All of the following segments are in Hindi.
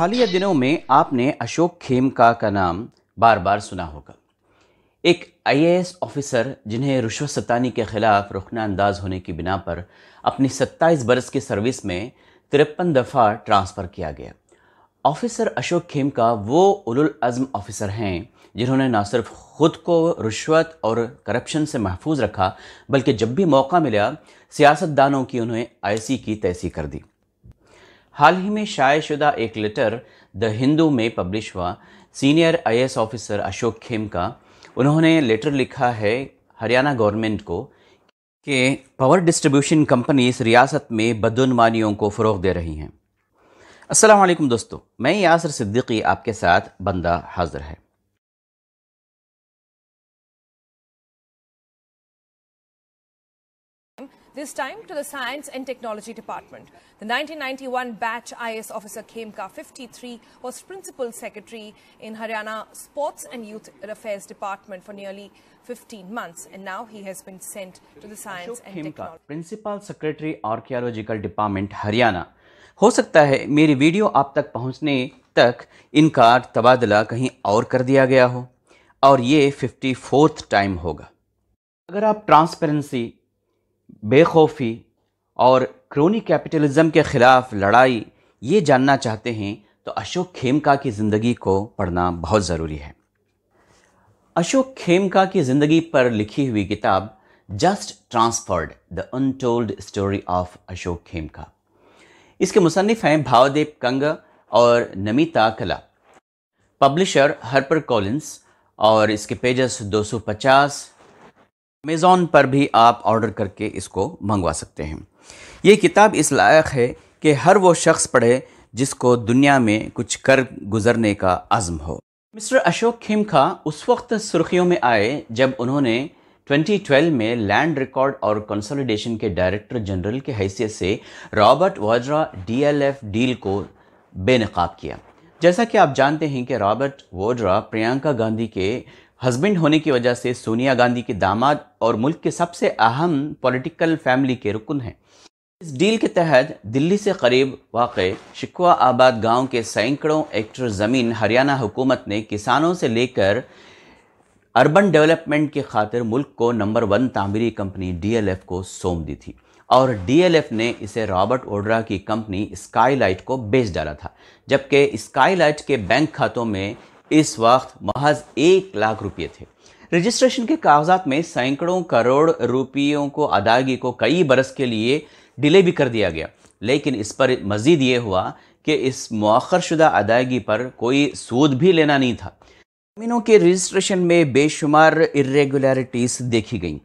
हालिया दिनों में आपने अशोक खेमका का नाम बार बार सुना होगा एक आईएएस ऑफिसर जिन्हें रिश्वत सत्तानी के खिलाफ रुखना अंदाज होने की बिना पर अपनी 27 बरस की सर्विस में तिरपन दफ़ा ट्रांसफ़र किया गया ऑफिसर अशोक खेमका वो उलुल अज़म ऑफ़िसर हैं जिन्होंने ना सिर्फ ख़ुद को रिश्वत और करप्शन से महफूज रखा बल्कि जब भी मौका मिला सियासतदानों की उन्हें आईसी की तैसी कर दी हाल ही में शुदा एक लेटर द हिंदू में पब्लिश हुआ senior I officer Ashok Khem का उन्होंने लेटर लिखा है हरियाणा गवर्नमेंट को कि पावर डिस्ट्रीब्यूशन कंपनीज रियासत में बदनवानियों को फ़रोग दे रही हैं असलम दोस्तों मैं यासर सिद्दीकी आपके साथ बंदा हाजिर है this time to the Science and Technology Department. The 1991 batch IS officer Khemka 53 was Principal Secretary in Haryana Sports and Youth Affairs Department for nearly 15 months and now he has been sent to the Science and Khemka, Technology. Principal Secretary Archaeological Department Haryana. हो सकता है मेरी वीडियो आप तक पहुंचने तक इनका तबादला कहीं और कर दिया गया हो और ये 54th टाइम होगा अगर आप ट्रांसपेरेंसी बेखौफी और क्रोनी कैपिटलिज्म के ख़िलाफ़ लड़ाई ये जानना चाहते हैं तो अशोक खेमका की ज़िंदगी को पढ़ना बहुत ज़रूरी है अशोक खेमका की ज़िंदगी पर लिखी हुई किताब just transferred the untold story of Ashok Khemka इसके मुसनफ़ हैं भावदेव कंग और नमिता कला पब्लिशर हर्पर कॉलिंस और इसके पेजेस 250, अमेज़ोन पर भी आप ऑर्डर करके इसको मंगवा सकते हैं ये किताब इस लायक है कि हर वो शख्स पढ़े जिसको दुनिया में कुछ कर गुजरने का आज़म हो मिस्टर अशोक खिमखा उस वक्त सुर्खियों में आए जब उन्होंने 2012 में लैंड रिकॉर्ड और कंसोलिडेशन के डायरेक्टर जनरल की हैसियत से रॉबर्ट वाड्रा डीएलएफ डील को बेनकाब किया जैसा कि आप जानते हैं कि रॉबर्ट वाड्रा प्रियंका गांधी के हस्बैंड होने की वजह से सोनिया गांधी के दामाद और मुल्क के सबसे अहम पॉलिटिकल फैमिली के रुकन हैं इस डील के तहत दिल्ली से करीब वाक़ शिकवा आबाद गांव के सैकड़ों एक्टर ज़मीन हरियाणा हुकूमत ने किसानों से लेकर अर्बन डेवलपमेंट के खातिर मुल्क को नंबर वन तामीरी कंपनी डी को सौंप दी थी और डी ने इसे रॉबर्ट ओड्रा की कंपनी स्काईलाइट को बेच डाला था जबकि स्काईलाइट के बैंक खातों में इस वक्त महज एक लाख रुपये थे रजिस्ट्रेशन के कागजात में सैकड़ों करोड़ रुपयों को अदायगी को कई बरस के लिए डिले भी कर दिया गया लेकिन इस पर मजीद ये हुआ कि इस मौखर शुदा अदायगी पर कोई सूद भी लेना नहीं था जमीनों के रजिस्ट्रेशन में बेशुमार इरेगुलरिटीज़ देखी गईं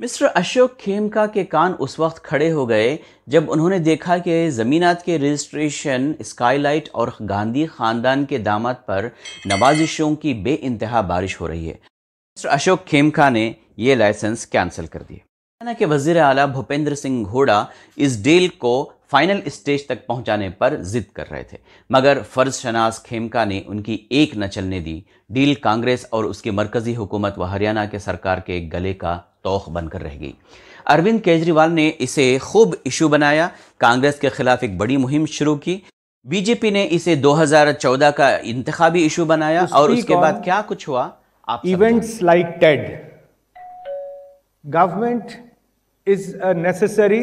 मिस्टर अशोक खेमका के कान उस वक्त खड़े हो गए जब उन्होंने देखा कि ज़मीनात के रजिस्ट्रेशन स्काईलाइट और गांधी ख़ानदान के दामाद पर नवाजिशों की बे इंतहा बारिश हो रही है मिस्टर अशोक खेमका ने यह लाइसेंस कैंसिल कर दिए हरियाणा के वजीर अला भूपेंद्र सिंह घोड़ा इस डील को फाइनल स्टेज तक पहुंचाने पर जिद कर रहे थे मगर फर्ज शनाज खेमका ने उनकी एक न चलने दी डील कांग्रेस और उसकी मरकजी हुकूमत व हरियाणा के सरकार के गले का तोख बनकर रह गई अरविंद केजरीवाल ने इसे खूब इशू बनाया कांग्रेस के खिलाफ एक बड़ी मुहिम शुरू की बीजेपी ने इसे 2014 का इंतबी इशू बनाया तो और उसके बाद क्या कुछ हुआ आप events like TED government is necessary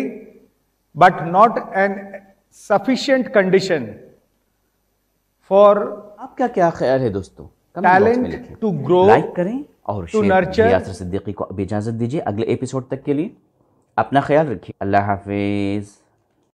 but not an sufficient condition for आपका क्या ख्याल है दोस्तों टैलेंट टू ग्रो लाइक करें और टू नर्चर यासर सिद्दीकी को इजाजत दीजिए अगले एपिसोड तक के लिए अपना ख्याल रखिए अल्लाह हाफिज़